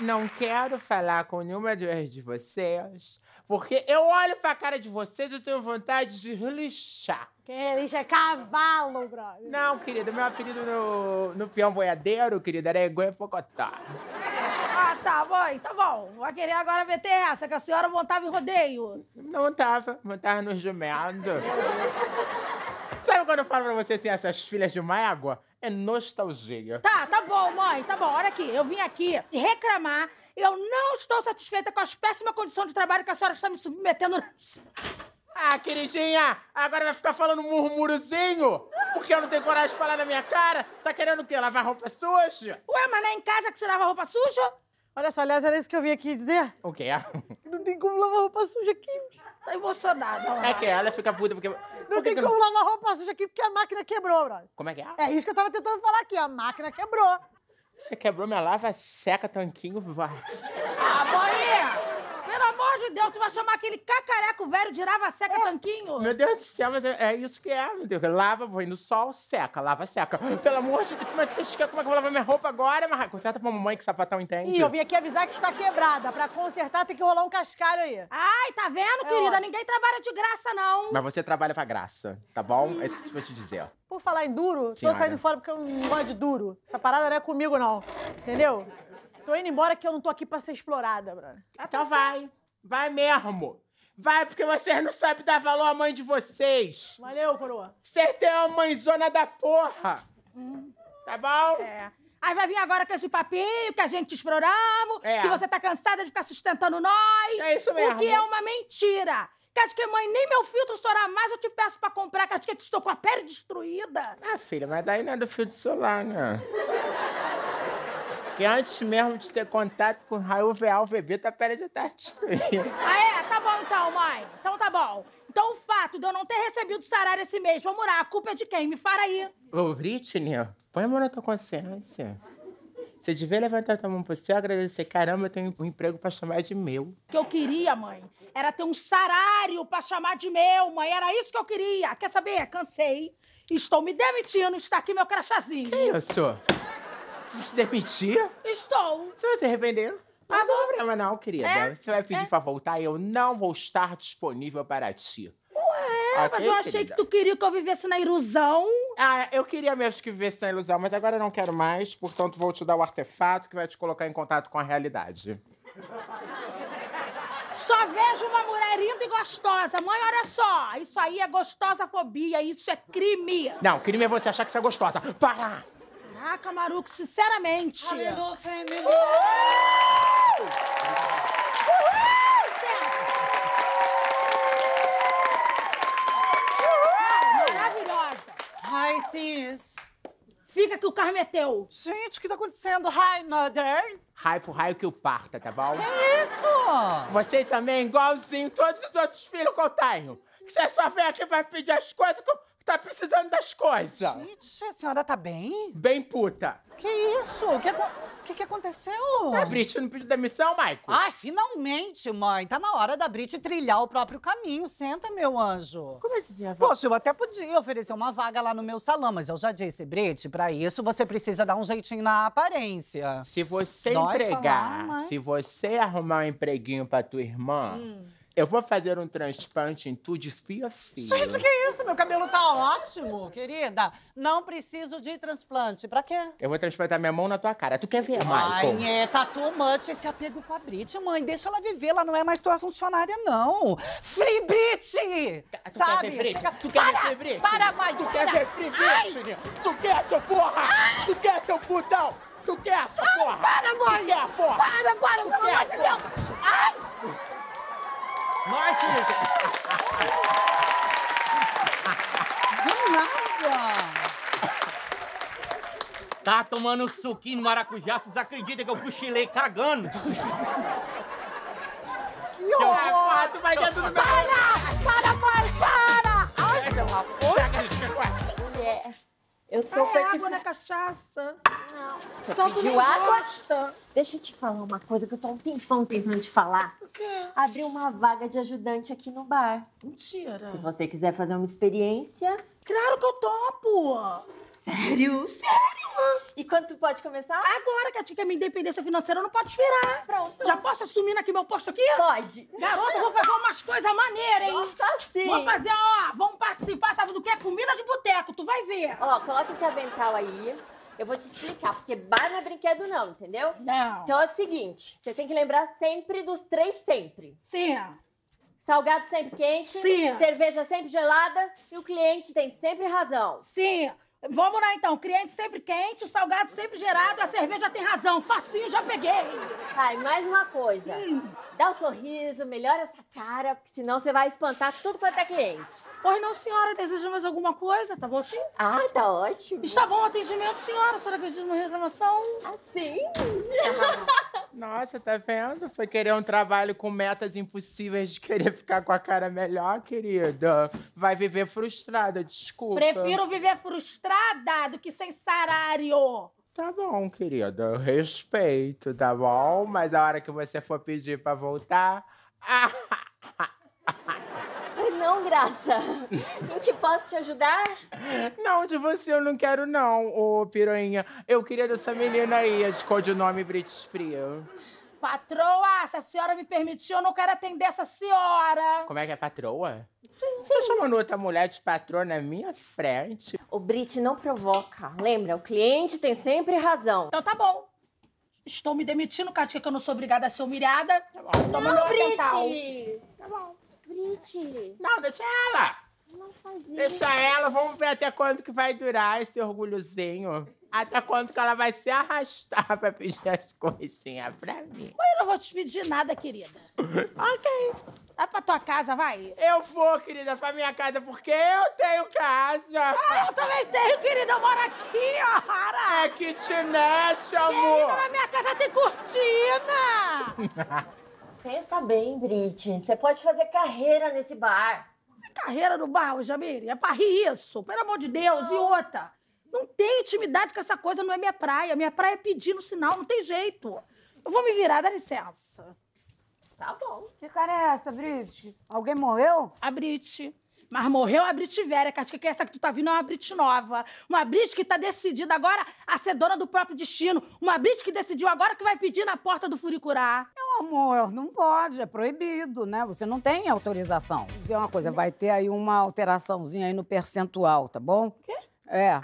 não quero falar com nenhuma eh, de vocês, porque eu olho pra cara de vocês e tenho vontade de lixar. Quem lixa é cavalo, brother. Não, querida, meu apelido no, no peão boiadeiro, querida, era Egonha Focotá. Ah, tá, mãe, tá bom. Vai querer agora meter essa, que a senhora montava em rodeio. Não montava, montava no jumento. Sabe quando eu falo pra você assim, essas filhas de mágoa? É nostalgia. Tá, tá bom, mãe, tá bom. Olha aqui, eu vim aqui reclamar. Eu não estou satisfeita com as péssimas condições de trabalho que a senhora está me submetendo. Ah, queridinha, agora vai ficar falando murmurozinho? Porque eu não tenho coragem de falar na minha cara? Tá querendo o quê? Lavar roupa suja? Ué, mas não é em casa que você lava roupa suja? Olha só, aliás, era isso que eu vim aqui dizer. O quê? Não tem como lavar roupa suja aqui. Tá emocionada. Ó. É que ela fica puta porque... Não tem que... como lavar roupa suja aqui porque a máquina quebrou, brother. Como é que é? É isso que eu tava tentando falar aqui, a máquina quebrou. Você quebrou minha lava, seca, tanquinho, vai. Ah, boinha! de Deus, tu vai chamar aquele cacareco velho de lava seca é. tanquinho? Meu Deus do céu, mas é, é, isso que é, meu Deus. Lava, vou no sol, seca, lava, seca. Pelo amor de Deus, como é que vocês querem? Como é que eu vou lavar minha roupa agora? Mas conserta pra mamãe que sapatão entende. Ih, eu vim aqui avisar que está quebrada. Pra consertar tem que rolar um cascalho aí. Ai, tá vendo, é querida? Ninguém trabalha de graça, não. Mas você trabalha pra graça, tá bom? Hum. É isso que você vou te dizer. Por falar em duro, Senhora. tô saindo fora porque eu não gosto de duro. Essa parada não é comigo, não. Entendeu? Tô indo embora que eu não tô aqui pra ser explorada, brother. Então vai. Vai mesmo. Vai, porque vocês não sabem dar valor à mãe de vocês. Valeu, coroa. Vocês têm uma mãezona da porra. Tá bom? É. Aí vai vir agora com esse papinho que a gente te exploramos, é. que você tá cansada de ficar sustentando nós. É isso mesmo. O que é uma mentira. Que acho que, mãe, nem meu filtro solar mais eu te peço pra comprar, que acho que estou com a pele destruída. Ah, filha, mas aí não é do filtro solar, né? Que antes mesmo de ter contato com o raio UVA, o bebê, tua pele já estar tá destruído. Ah, é? Tá bom então, mãe. Então tá bom. Então o fato de eu não ter recebido salário esse mês, vamos lá, a culpa é de quem? Me fala aí. Ô, Britney, põe a mão na tua consciência. Você devia levantar tua mão pro céu e agradecer. Caramba, eu tenho um emprego pra chamar de meu. O que eu queria, mãe, era ter um salário pra chamar de meu, mãe. Era isso que eu queria. Quer saber? Cansei. Estou me demitindo. Está aqui meu crachazinho. Que isso? Se você demitir? Estou. Você vai se arrepender? Ah, não tem problema não, querida. É, você vai pedir é. pra voltar e eu não vou estar disponível para ti. Ué, okay, mas eu achei querida? que tu queria que eu vivesse na ilusão. Ah, eu queria mesmo que vivesse na ilusão, mas agora eu não quero mais. Portanto, vou te dar o artefato que vai te colocar em contato com a realidade. Só vejo uma mulher linda e gostosa. Mãe, olha só. Isso aí é gostosa fobia. Isso é crime. Não, crime é você achar que você é gostosa. Para! Ah, Caraca, Maruco, sinceramente. Aleluia, família. Uhul! Uhul, certo. Uhul! Maravilhosa. Ai, sis. Fica que o carro é meteu. Gente, o que tá acontecendo? Hi, mother. Raio pro raio que o parta, tá bom? Que isso? Você também, igualzinho todos os outros filhos que eu tenho. Você só vem aqui vai pedir as coisas que eu tá precisando das coisas. Gente, a senhora tá bem? Bem puta. Que isso? O que, que, que aconteceu? A Brit não pediu demissão, Michael. Ai, finalmente, mãe. Tá na hora da Brit trilhar o próprio caminho. Senta, meu anjo. Como é que dizia? Poxa, eu até podia oferecer uma vaga lá no meu salão, mas eu já disse, Brit, pra isso você precisa dar um jeitinho na aparência. Se você Dói entregar, falar, mas... se você arrumar um empreguinho pra tua irmã... Hum eu vou fazer um transplante em tu de fio a fio. Gente, que isso? Meu cabelo tá ótimo, querida. Não preciso de transplante. Pra quê? Eu vou transplantar minha mão na tua cara. Tu quer ver, mãe? Ai, é, tá too much esse apego com a Brit, mãe. Deixa ela viver, ela não é mais tua funcionária, não. Free Brit! Tu sabe? Quer free? Chega... Tu quer para, ver Free Brit? Para, mãe, tu para. quer ver Free Brit? Tu quer, seu porra? Ai. Tu quer, seu putão? Tu quer, sua porra? Para, mãe! Tu quer, porra? Para, para, pelo amor de Deus! Ai! Nós, é, Do nada! Tá tomando suquinho no maracujá, vocês acreditam que eu cochilei cagando? Que horror! tu vai dentro do meu... Para! Para, mãe, para! Ai, é uma rapaz! Eu tô ah, é água na cachaça. Não. Você Só pediu água? Gosta. Deixa eu te falar uma coisa que eu tô há um tempão tentando te falar. O quê? Abri uma vaga de ajudante aqui no bar. Mentira. Se você quiser fazer uma experiência, Claro que eu topo! Sério? Sério! E quando tu pode começar? Agora que a é minha independência financeira, não pode esperar. Pronto. Já posso assumir aqui meu posto aqui? Pode. Garota, eu vou fazer umas coisas maneiras, hein? Nossa, sim. Vou fazer, ó, vamos participar, sabe do quê? Comida de boteco, tu vai ver. Ó, coloca esse avental aí. Eu vou te explicar, porque bar não é brinquedo não, entendeu? Não. Então é o seguinte, você tem que lembrar sempre dos três sempre. Sim. Salgado sempre quente, Sim. cerveja sempre gelada e o cliente tem sempre razão. Sim. Vamos lá então, cliente sempre quente, o salgado sempre gerado, a cerveja tem razão. Facinho, já peguei. Ai, mais uma coisa. Dá um sorriso, melhora essa cara, porque senão você vai espantar tudo quanto é cliente. Pois não, senhora, deseja mais alguma coisa? Tá bom assim? Ah, tá ótimo. Está bom o atendimento, senhora. A senhora precisa de uma reclamação? Assim? Ah, tá nossa, tá vendo? Foi querer um trabalho com metas impossíveis de querer ficar com a cara melhor, querida. Vai viver frustrada, desculpa. Prefiro viver frustrada do que sem salário. Tá bom, querida. Eu respeito, tá bom? Mas a hora que você for pedir pra voltar. Ah, Graça, em que posso te ajudar? Não, de você eu não quero, não, ô piranha. Eu queria dessa menina aí, a de codinome British Free. Patroa, se a senhora me permitir eu não quero atender essa senhora. Como é que é patroa? Você tá chamando outra mulher de patroa na minha frente? O Brit não provoca. Lembra, o cliente tem sempre razão. Então tá bom. Estou me demitindo, Cátia, que eu não sou obrigada a ser humilhada. Tá bom. Toma não, Brit! Tá bom. Gente! Não, deixa ela! Não faz isso. Deixa ela, vamos ver até quando que vai durar esse orgulhozinho. Até quando que ela vai se arrastar pra pedir as coisinhas pra mim. Eu não vou te pedir nada, querida. ok. Vai pra tua casa, vai. Eu vou, querida, pra minha casa, porque eu tenho casa. Ah, eu também tenho, querida. Eu moro aqui, ó, Rara. É kitnet, amor. Querida, na minha casa tem cortina. Pensa bem, Brit. Você pode fazer carreira nesse bar. Carreira no bar, ô É pra rir isso, pelo amor de Deus. Não. E outra, não tem intimidade com essa coisa, não é minha praia. Minha praia é pedir no sinal, não tem jeito. Eu vou me virar, dá licença. Tá bom. Que cara é essa, Brit? Alguém morreu? A Brit. Mas morreu a Brit velha, que acho que é essa que tu tá vindo é uma Brit nova. Uma Brit que tá decidida agora a ser dona do próprio destino. Uma Brit que decidiu agora que vai pedir na porta do furicurá. Meu amor, não pode, é proibido, né? Você não tem autorização. Vou dizer uma coisa, vai ter aí uma alteraçãozinha aí no percentual, tá bom? O quê? É,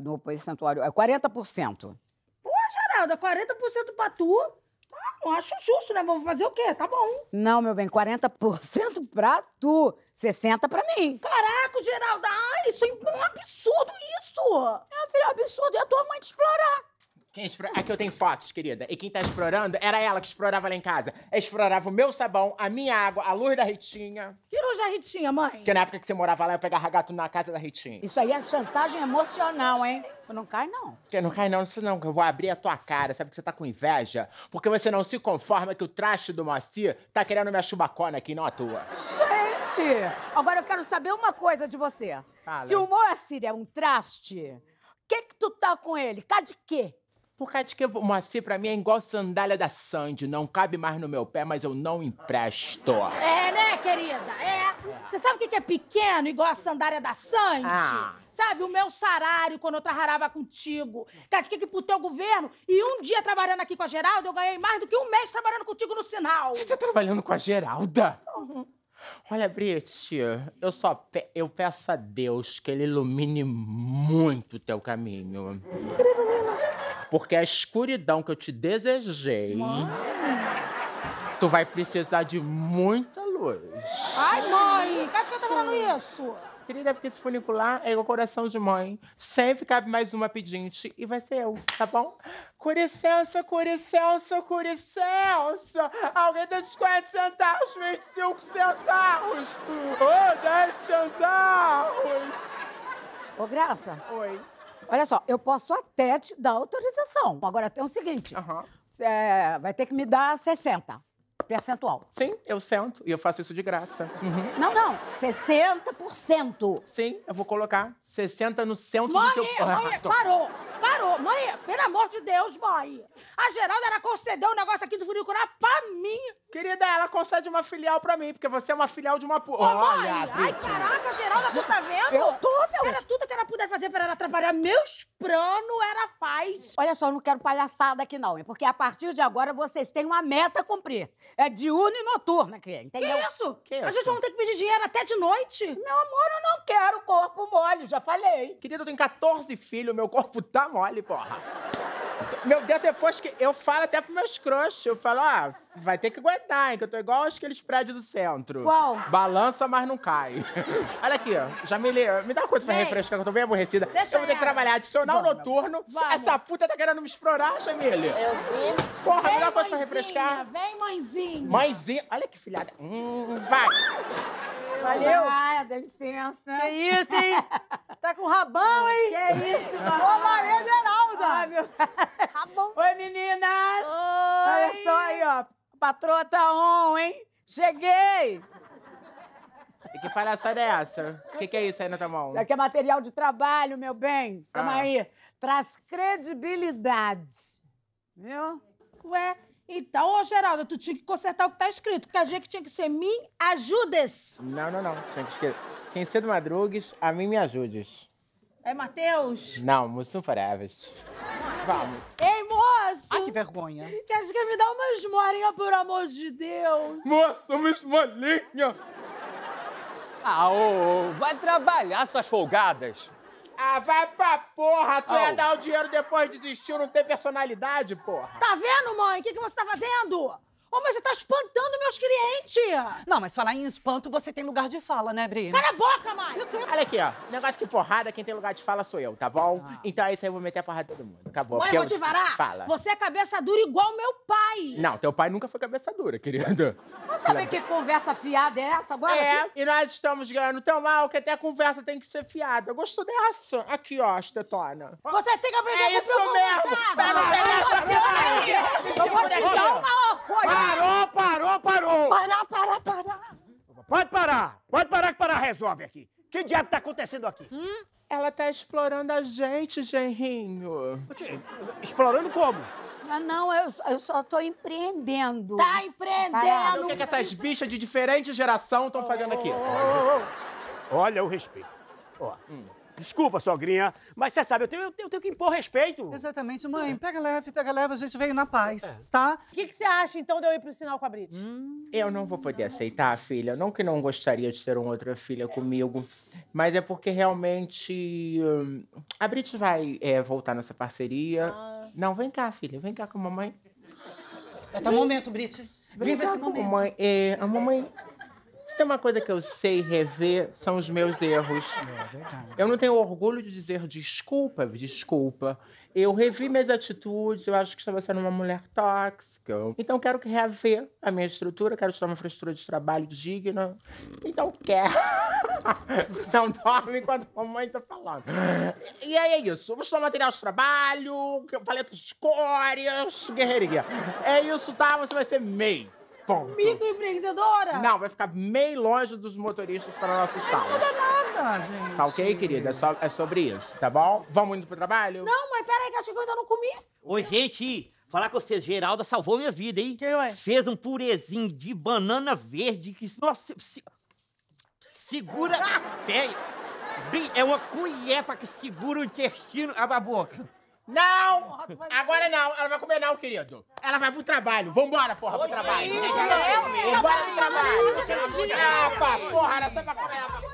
no percentual, é 40%. Pô, Geralda, é 40% pra tu? Ah, não acho justo, né? Vamos fazer o quê? Tá bom. Não, meu bem, 40% pra tu, 60% pra mim. Caraca, Geralda, isso é um absurdo isso! É, filho, é um absurdo, e a tua mãe te explorar. Quem explora... Aqui eu tenho fotos, querida. E quem tá explorando era ela que explorava lá em casa. Explorava o meu sabão, a minha água, a luz da Ritinha. Que luz da Ritinha, mãe? Porque na época que você morava lá, eu pegava gato na casa da Ritinha. Isso aí é chantagem emocional, hein? Não cai, não. Que não cai, não. Isso não, que eu vou abrir a tua cara. Sabe que você tá com inveja? Porque você não se conforma que o traste do Moacir tá querendo minha chubacona aqui, não à tua. Gente! Agora eu quero saber uma coisa de você. Fala. Se o Moacir é um traste, o que que tu tá com ele? Cá de quê? Por causa de que o Moacir, pra mim, é igual sandália da Sandy. Não cabe mais no meu pé, mas eu não empresto. É, né, querida? É. Você sabe o que é pequeno, igual a sandália da Sandy? Ah. Sabe, o meu salário quando eu trabalhava contigo. Cara, que que pro teu governo? E um dia trabalhando aqui com a Geralda, eu ganhei mais do que um mês trabalhando contigo no sinal. Você tá trabalhando com a Geralda? Uhum. Olha, Brit, eu só pe eu peço a Deus que ele ilumine muito o teu caminho. Porque a escuridão que eu te desejei. Mãe. Tu vai precisar de muita luz. Ai, mãe, por que você tá falando isso? Querida, é porque esse funicular é igual coração de mãe. Sempre cabe mais uma pedinte e vai ser eu, tá bom? Com licença, com licença, com licença. Alguém dá 50 centavos, 25 centavos. Ô, oh, 10 centavos. Ô, Graça. Oi. Olha só, eu posso até te dar autorização. Agora tem é o seguinte: uhum. é, vai ter que me dar 60 percentual. Sim, eu sento e eu faço isso de graça. Uhum. Não, não, 60%. Sim, eu vou colocar 60 no centro Mãe, do teu... Mãe, ah, parou! Parou. Mãe, pelo amor de Deus, mãe. A Geralda, ela concedeu um negócio aqui do Furicurá pra mim. Querida, ela concede uma filial pra mim, porque você é uma filial de uma... Ô, Olha, mãe. Ai, caraca, Geralda, tu tá vendo? Eu tô, meu. Era tudo que ela puder fazer pra ela atrapalhar meus planos, ela faz. Olha só, eu não quero palhaçada aqui, não. É porque a partir de agora vocês têm uma meta a cumprir. É diurno e noturno aqui, entendeu? Que isso? Que isso? A gente não tem que pedir dinheiro até de noite? Meu amor, eu não quero corpo mole, já falei. Querida, eu tenho 14 filhos, meu corpo tá mole, porra. Meu Deus, depois que eu falo até pros meus crush, eu falo, ah, vai ter que aguentar, hein, que eu tô igual aqueles prédios do centro. Qual? Balança, mas não cai. Olha aqui, ó, Jamile, me dá uma coisa pra refrescar, que eu tô bem aborrecida. Deixa eu vou ter que trabalhar adicional Vamos. noturno. Vamos. Essa puta tá querendo me explorar, Jamile. Eu vi. Porra, Vem, me dá uma coisa mãezinha. pra refrescar. Vem, mãezinha. Mãezinha. Olha que filhada. Hum, vai. Valeu. Obrigada, ah, licença. Que isso, hein? Tá com rabão, hein? Que isso, mano. Ô, Maria Geralda. Ai, meu... Rabão. Oi, meninas. Oi. Olha só aí, ó. A patroa tá on, hein? Cheguei. E que palhaçada é essa? O que, que, é isso aí na tua mão? Isso aqui é material de trabalho, meu bem. Calma ah. aí. Traz credibilidade. Viu? Ué, então, ô Geraldo, tu tinha que consertar o que tá escrito, porque a gente tinha que ser me ajudes. Não, não, não. Tinha que escrever. Quem cedo madrugues, a mim me ajudes. É Matheus? Não, moço faráveis. Vamos. Ei, moço! Ai, que vergonha. Quer que me dá uma esmolinha, por amor de Deus? Moço, uma esmolinha! Ah, ô, ô, vai trabalhar, suas folgadas. Ah, vai pra porra! Tu ia dar o dinheiro depois de desistir, não ter personalidade, porra! Tá vendo, mãe? O que, que você tá fazendo? Oh, mas você tá espantando meus clientes! Não, mas falar em espanto, você tem lugar de fala, né, Bri? Cala a boca, Mário! Olha aqui, ó. Negócio que porrada, quem tem lugar de fala sou eu, tá bom? Ah. Então é isso aí, eu vou meter a porrada todo mundo, Acabou. Mãe, eu vou te varar! Fala. Você é cabeça dura igual meu pai! Não, teu pai nunca foi cabeça dura, querido. Vamos saber que conversa fiada é essa agora? É, e nós estamos ganhando tão mal que até a conversa tem que ser fiada. Eu Gostou dessa? Aqui, ó, estetona. Você tem que aprender é com o meu É isso mesmo! Pega, pega essa, pega aí! Eu vou te dar uma alforria! Parou, parou, parou! Parar, parar, parar! Pode parar! Pode parar que parar resolve aqui! Que diabo tá acontecendo aqui? Hum? Ela tá explorando a gente, genrinho. Explorando como? Ah, não, eu, eu só tô empreendendo. Tá empreendendo! O que, é que essas bichas de diferente geração estão fazendo aqui? Oh, oh, oh. Olha o respeito. Ó. Hum. Desculpa, sogrinha, mas você sabe, eu tenho, eu, tenho, que impor respeito. Exatamente, mãe. Pega leve, pega leve, a gente veio na paz, é. tá? O que, que você acha, então, de eu ir pro sinal com a Brit? Hum, eu não vou poder aceitar, filha. Não que não gostaria de ter uma outra filha comigo, mas é porque realmente hum, a Brit vai é, voltar nessa parceria. Ah. Não, vem cá, filha. Vem cá com a mamãe. É tá momento, Brit. Viva esse momento. Mamãe. É, a mamãe se tem é uma coisa que eu sei rever, são os meus erros. É, é eu não tenho orgulho de dizer desculpa, desculpa. Eu revi minhas atitudes, eu acho que estava sendo uma mulher tóxica. Então, quero reaver a minha estrutura, quero estar uma estrutura de trabalho digna. Então, quero. Não dorme enquanto a mamãe está falando. E aí é isso. Vou estudar material de trabalho, paleta de cores, guerreirinha. É isso, tá? Você vai ser meio ponto. Microempreendedora? Não, vai ficar meio longe dos motoristas para nossa escola. Não muda nada, gente. Tá ok, querida? É, so, é sobre isso, tá bom? Vamos indo pro trabalho? Não, mas peraí, que acho que eu ainda não comi. Oi, gente! Falar com vocês, Geralda salvou minha vida, hein? Quem ué? Fez um purezinho de banana verde que. Nossa, se... segura. Ah! Peraí. É uma colher que segura o intestino. Abre a boca. Não! Agora não, ela vai comer não, querido. Ela vai pro trabalho. Vambora, porra, pro trabalho. É Vambora pro trabalho. Ah, porra, era só pra comer, ela pra